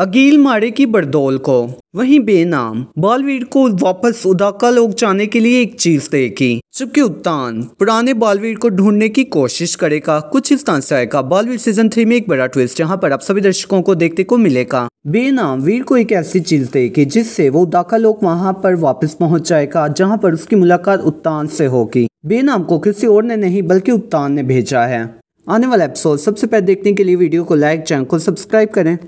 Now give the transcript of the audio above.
अगील मारे की बरदौल को वहीं बेनाम बालवीर को वापस उदाका लोग जाने के लिए एक चीज देगी जबकि उत्तान पुराने बालवीर को ढूंढने की कोशिश करेगा कुछ इस तरह से आएगा बालवीर सीजन थ्री में एक बड़ा ट्विस्ट यहाँ पर आप सभी दर्शकों को देखने को मिलेगा बेनाम वीर को एक ऐसी चीज देगी जिससे वो उदाका लोग वहाँ पर वापस पहुँच जाएगा जहाँ पर उसकी मुलाकात उत्तान से होगी बेनाम को किसी और ने नहीं बल्कि उत्तान ने भेजा है आने वाला एपिसोड सबसे पहले देखने के लिए वीडियो को लाइक चैनल को सब्सक्राइब करें